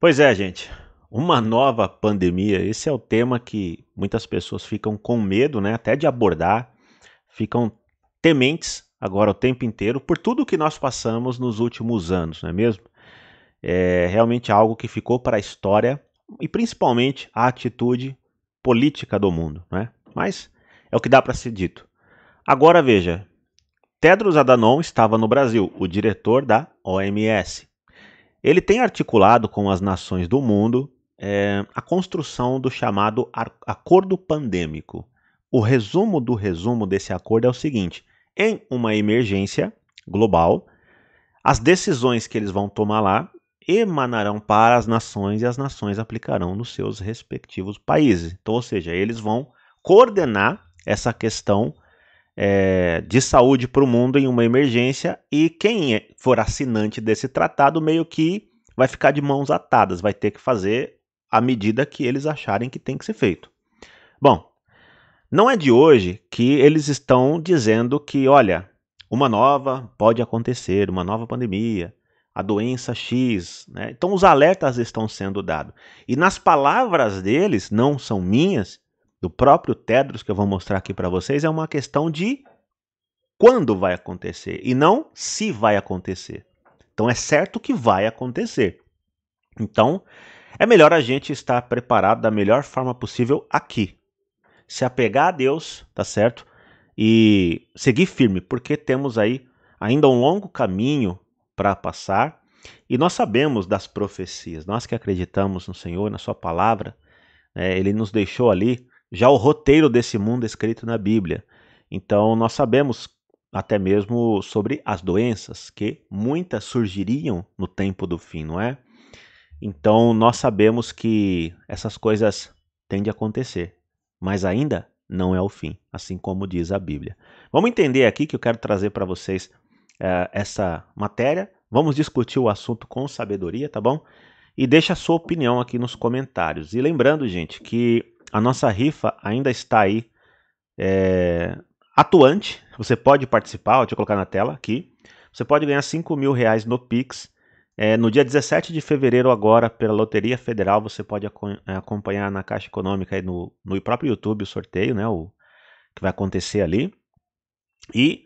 Pois é, gente. Uma nova pandemia. Esse é o tema que muitas pessoas ficam com medo, né? Até de abordar. Ficam tementes agora o tempo inteiro por tudo que nós passamos nos últimos anos, não é mesmo? É realmente algo que ficou para a história e principalmente a atitude política do mundo, né? Mas é o que dá para ser dito. Agora veja, Tedros Adhanom estava no Brasil, o diretor da OMS. Ele tem articulado com as nações do mundo é, a construção do chamado acordo pandêmico. O resumo do resumo desse acordo é o seguinte: em uma emergência global, as decisões que eles vão tomar lá emanarão para as nações e as nações aplicarão nos seus respectivos países. Então, ou seja, eles vão coordenar essa questão é, de saúde para o mundo em uma emergência e quem é, for assinante desse tratado meio que vai ficar de mãos atadas, vai ter que fazer à medida que eles acharem que tem que ser feito. Bom, não é de hoje que eles estão dizendo que, olha, uma nova pode acontecer, uma nova pandemia, a doença X. Né? Então, os alertas estão sendo dados. E nas palavras deles, não são minhas, do próprio Tedros, que eu vou mostrar aqui para vocês, é uma questão de quando vai acontecer e não se vai acontecer. Então é certo que vai acontecer. Então é melhor a gente estar preparado da melhor forma possível aqui. Se apegar a Deus, tá certo? E seguir firme, porque temos aí ainda um longo caminho para passar. E nós sabemos das profecias, nós que acreditamos no Senhor, na Sua palavra, né? Ele nos deixou ali já o roteiro desse mundo escrito na Bíblia. Então, nós sabemos até mesmo sobre as doenças, que muitas surgiriam no tempo do fim, não é? Então, nós sabemos que essas coisas tendem a acontecer, mas ainda não é o fim, assim como diz a Bíblia. Vamos entender aqui que eu quero trazer para vocês eh, essa matéria. Vamos discutir o assunto com sabedoria, tá bom? E deixa a sua opinião aqui nos comentários. E lembrando, gente, que a nossa rifa ainda está aí é, atuante. Você pode participar, deixa eu colocar na tela aqui. Você pode ganhar 5 mil reais no Pix. É, no dia 17 de fevereiro, agora, pela Loteria Federal, você pode aco é, acompanhar na Caixa Econômica e no, no próprio YouTube o sorteio, né? O que vai acontecer ali. E,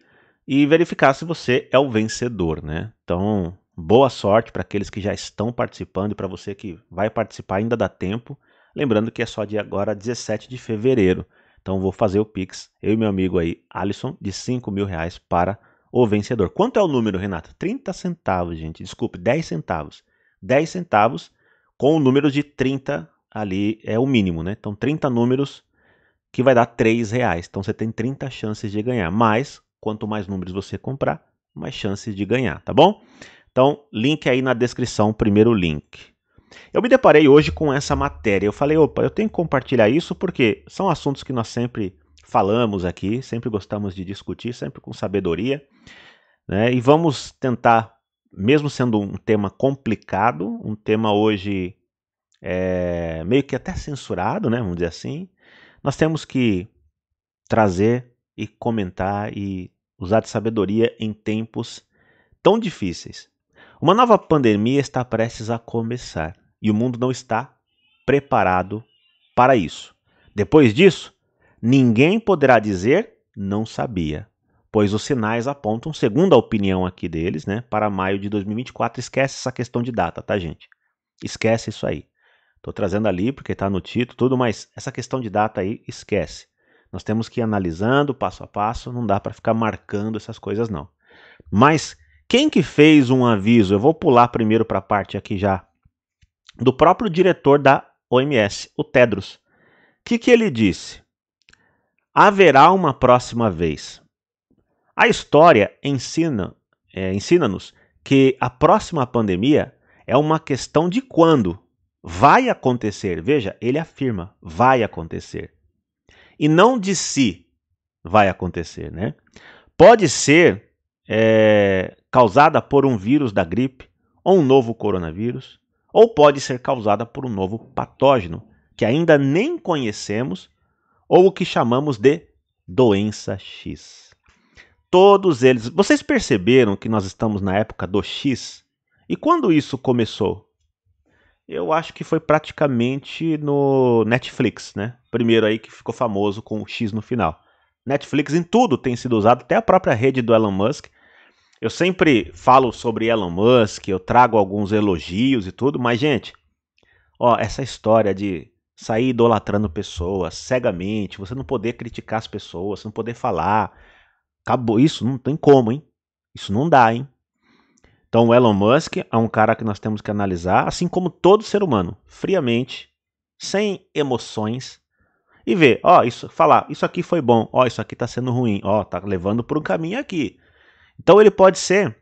e verificar se você é o vencedor, né? Então, boa sorte para aqueles que já estão participando e para você que vai participar, ainda dá tempo. Lembrando que é só de agora 17 de fevereiro. Então vou fazer o Pix, eu e meu amigo aí, Alisson, de 5 mil reais para o vencedor. Quanto é o número, Renato? 30 centavos, gente. Desculpe, 10 centavos. 10 centavos com o número de 30 ali é o mínimo, né? Então 30 números que vai dar 3 reais. Então você tem 30 chances de ganhar. Mas quanto mais números você comprar, mais chances de ganhar, tá bom? Então, link aí na descrição, primeiro link. Eu me deparei hoje com essa matéria. Eu falei, opa, eu tenho que compartilhar isso porque são assuntos que nós sempre falamos aqui, sempre gostamos de discutir, sempre com sabedoria. Né? E vamos tentar, mesmo sendo um tema complicado, um tema hoje é, meio que até censurado, né? vamos dizer assim, nós temos que trazer e comentar e usar de sabedoria em tempos tão difíceis. Uma nova pandemia está prestes a começar. E o mundo não está preparado para isso. Depois disso, ninguém poderá dizer não sabia, pois os sinais apontam, segundo a opinião aqui deles, né, para maio de 2024. Esquece essa questão de data, tá, gente? Esquece isso aí. Estou trazendo ali porque está no título, tudo, mas essa questão de data aí, esquece. Nós temos que ir analisando passo a passo, não dá para ficar marcando essas coisas, não. Mas quem que fez um aviso? Eu vou pular primeiro para a parte aqui já do próprio diretor da OMS, o Tedros. O que, que ele disse? Haverá uma próxima vez. A história ensina, é, ensina-nos que a próxima pandemia é uma questão de quando. Vai acontecer. Veja, ele afirma, vai acontecer. E não de si vai acontecer, né? Pode ser é, causada por um vírus da gripe, ou um novo coronavírus, ou pode ser causada por um novo patógeno que ainda nem conhecemos ou o que chamamos de doença X. Todos eles. Vocês perceberam que nós estamos na época do X? E quando isso começou? Eu acho que foi praticamente no Netflix, né? Primeiro aí que ficou famoso com o X no final. Netflix em tudo tem sido usado, até a própria rede do Elon Musk eu sempre falo sobre Elon Musk, eu trago alguns elogios e tudo, mas, gente, ó, essa história de sair idolatrando pessoas cegamente, você não poder criticar as pessoas, você não poder falar, acabou. Isso não tem como, hein? Isso não dá, hein? Então, o Elon Musk é um cara que nós temos que analisar, assim como todo ser humano, friamente, sem emoções, e ver, ó, isso, falar, isso aqui foi bom, ó, isso aqui tá sendo ruim, ó, tá levando por um caminho aqui. Então ele pode ser,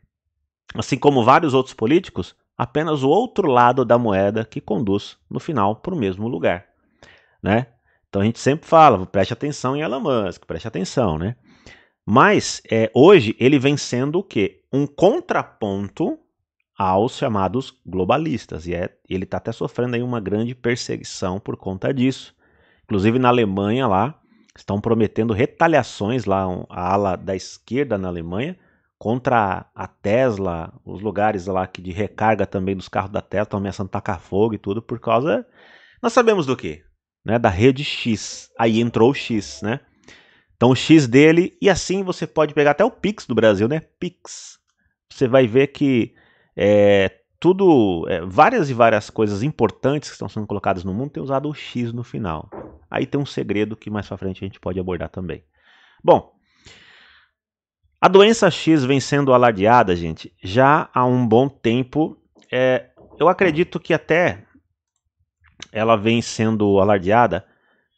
assim como vários outros políticos, apenas o outro lado da moeda que conduz no final para o mesmo lugar, né? Então a gente sempre fala, preste atenção em Elon Musk, preste atenção, né? Mas é, hoje ele vem sendo o quê? Um contraponto aos chamados globalistas. E é, ele está até sofrendo aí uma grande perseguição por conta disso. Inclusive na Alemanha lá, estão prometendo retaliações lá, a ala da esquerda na Alemanha, contra a Tesla, os lugares lá que de recarga também dos carros da Tesla estão ameaçando tacar fogo e tudo por causa. Nós sabemos do que, Né? Da rede X. Aí entrou o X, né? Então o X dele, e assim você pode pegar até o Pix do Brasil, né? Pix. Você vai ver que é, tudo, é, várias e várias coisas importantes que estão sendo colocadas no mundo tem usado o X no final. Aí tem um segredo que mais pra frente a gente pode abordar também. Bom, a doença X vem sendo alardeada, gente, já há um bom tempo. É, eu acredito que até ela vem sendo alardeada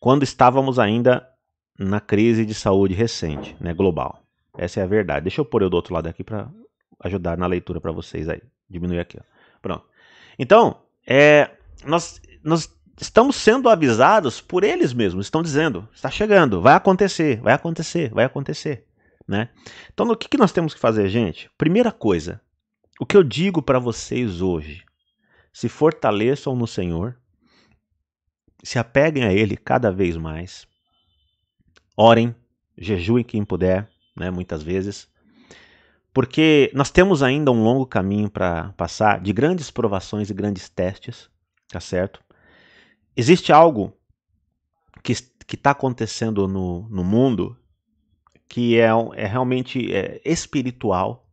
quando estávamos ainda na crise de saúde recente, né, global. Essa é a verdade. Deixa eu pôr eu do outro lado aqui para ajudar na leitura para vocês aí. Diminuir aqui, ó. Pronto. Então, é, nós, nós estamos sendo avisados por eles mesmos. Estão dizendo, está chegando, vai acontecer, vai acontecer, vai acontecer né? Então, o que, que nós temos que fazer, gente? Primeira coisa, o que eu digo para vocês hoje, se fortaleçam no Senhor, se apeguem a Ele cada vez mais, orem, jejuem quem puder, né, muitas vezes, porque nós temos ainda um longo caminho para passar de grandes provações e grandes testes, tá certo? Existe algo que está tá acontecendo no, no mundo que é, é realmente é, espiritual.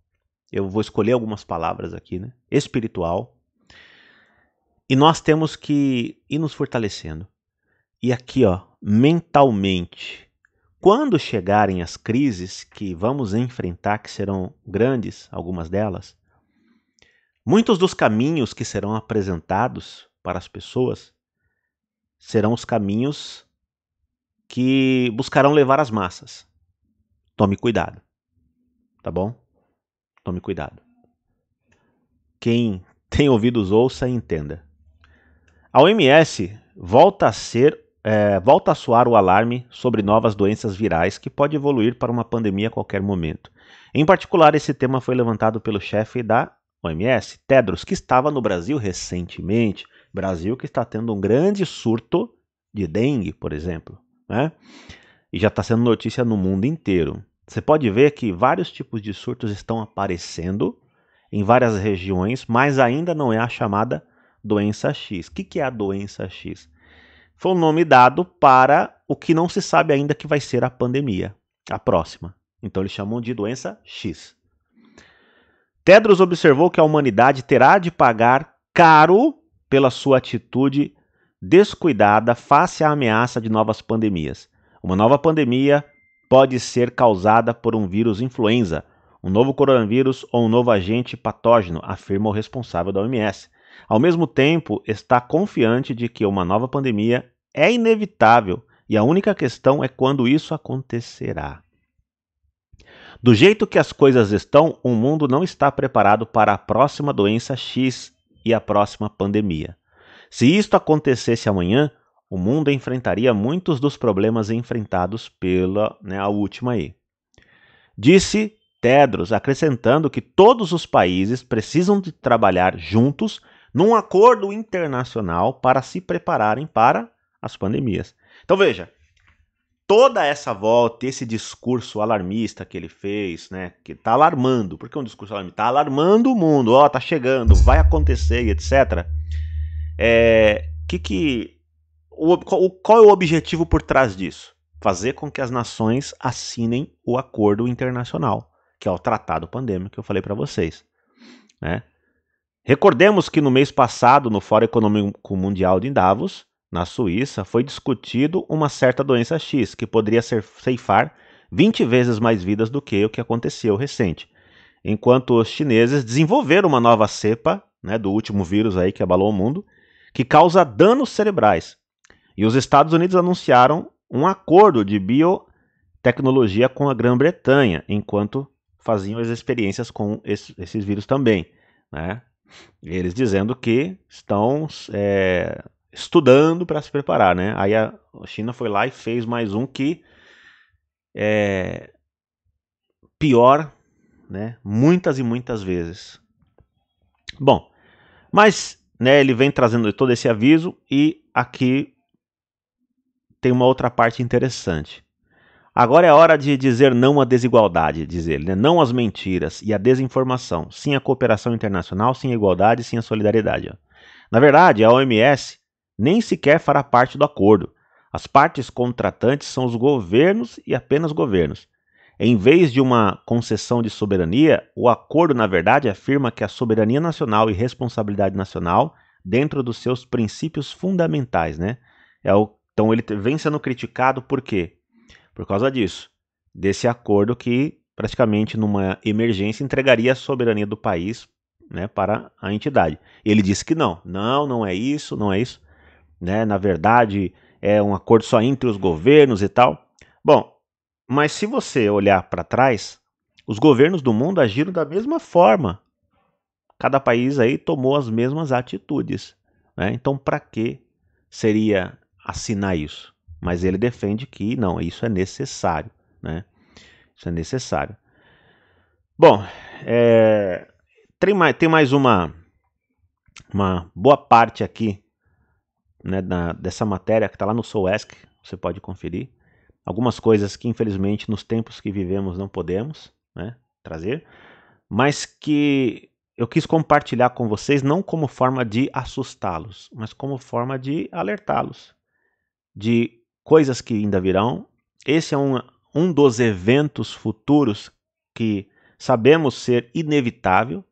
Eu vou escolher algumas palavras aqui, né? Espiritual. E nós temos que ir nos fortalecendo. E aqui, ó, mentalmente. Quando chegarem as crises que vamos enfrentar, que serão grandes, algumas delas, muitos dos caminhos que serão apresentados para as pessoas serão os caminhos que buscarão levar as massas. Tome cuidado. Tá bom? Tome cuidado. Quem tem ouvidos ouça e entenda. A OMS volta a ser é, volta a soar o alarme sobre novas doenças virais que pode evoluir para uma pandemia a qualquer momento. Em particular, esse tema foi levantado pelo chefe da OMS, Tedros, que estava no Brasil recentemente. Brasil que está tendo um grande surto de dengue, por exemplo, né? E já está sendo notícia no mundo inteiro. Você pode ver que vários tipos de surtos estão aparecendo em várias regiões, mas ainda não é a chamada doença X. O que é a doença X? Foi um nome dado para o que não se sabe ainda que vai ser a pandemia, a próxima. Então eles chamam de doença X. Tedros observou que a humanidade terá de pagar caro pela sua atitude descuidada face à ameaça de novas pandemias. Uma nova pandemia pode ser causada por um vírus influenza, um novo coronavírus ou um novo agente patógeno, afirma o responsável da OMS. Ao mesmo tempo, está confiante de que uma nova pandemia é inevitável e a única questão é quando isso acontecerá. Do jeito que as coisas estão, o mundo não está preparado para a próxima doença X e a próxima pandemia. Se isto acontecesse amanhã, o mundo enfrentaria muitos dos problemas enfrentados pela né, a última aí. Disse Tedros, acrescentando que todos os países precisam de trabalhar juntos num acordo internacional para se prepararem para as pandemias. Então veja, toda essa volta, esse discurso alarmista que ele fez, né, que tá alarmando, porque é um discurso alarmista, tá alarmando o mundo, ó, tá chegando, vai acontecer, etc. É, que que o, qual, é o objetivo por trás disso? Fazer com que as nações assinem o acordo internacional, que é o Tratado Pandêmico que eu falei para vocês. Né? Recordemos que no mês passado, no Fórum Econômico Mundial de Davos, na Suíça, foi discutido uma certa doença X que poderia ser ceifar 20 vezes mais vidas do que o que aconteceu recente. Enquanto os chineses desenvolveram uma nova cepa né, do último vírus aí que abalou o mundo, que causa danos cerebrais. E os Estados Unidos anunciaram um acordo de biotecnologia com a Grã-Bretanha, enquanto faziam as experiências com esses, esses vírus também. Né? Eles dizendo que estão é, estudando para se preparar. Né? Aí a China foi lá e fez mais um que é pior né, muitas e muitas vezes. Bom, mas né, ele vem trazendo todo esse aviso e aqui tem uma outra parte interessante. Agora é hora de dizer não à desigualdade, diz ele, né? não às mentiras e à desinformação, sim à cooperação internacional, sim à igualdade, sim à solidariedade. Ó. Na verdade, a OMS nem sequer fará parte do acordo. As partes contratantes são os governos e apenas governos. Em vez de uma concessão de soberania, o acordo, na verdade, afirma que a soberania nacional e responsabilidade nacional, dentro dos seus princípios fundamentais, né? É o então ele vem sendo criticado por quê? Por causa disso, desse acordo que praticamente numa emergência entregaria a soberania do país né, para a entidade. Ele disse que não, não, não é isso, não é isso. Né? Na verdade, é um acordo só entre os governos e tal. Bom, mas se você olhar para trás, os governos do mundo agiram da mesma forma. Cada país aí tomou as mesmas atitudes. Né? Então, para que seria assinar isso, mas ele defende que não, isso é necessário, né? Isso é necessário. Bom, é, tem, mais, tem mais uma, uma boa parte aqui né, da dessa matéria que está lá no Soesc, você pode conferir. Algumas coisas que infelizmente nos tempos que vivemos não podemos né, trazer, mas que eu quis compartilhar com vocês não como forma de assustá-los, mas como forma de alertá-los de coisas que ainda virão. Esse é um, um dos eventos futuros que sabemos ser inevitável,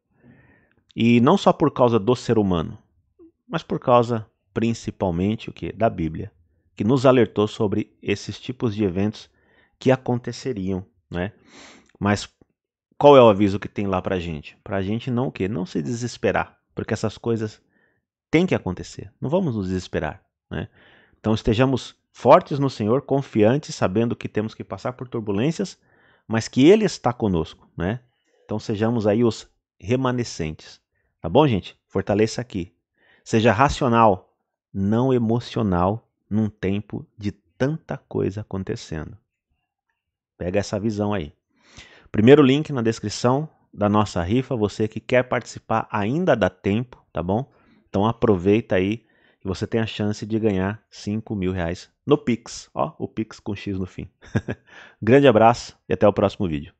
e não só por causa do ser humano, mas por causa principalmente o que da Bíblia, que nos alertou sobre esses tipos de eventos que aconteceriam, né? Mas qual é o aviso que tem lá para gente? Pra gente não o quê? Não se desesperar, porque essas coisas têm que acontecer. Não vamos nos desesperar, né? Então estejamos fortes no Senhor, confiantes, sabendo que temos que passar por turbulências, mas que Ele está conosco, né? Então sejamos aí os remanescentes. Tá bom, gente? Fortaleça aqui. Seja racional, não emocional, num tempo de tanta coisa acontecendo. Pega essa visão aí. Primeiro link na descrição da nossa rifa, você que quer participar ainda dá tempo, tá bom? Então aproveita aí você tem a chance de ganhar 5 mil reais no Pix. Ó, o Pix com X no fim. Grande abraço e até o próximo vídeo.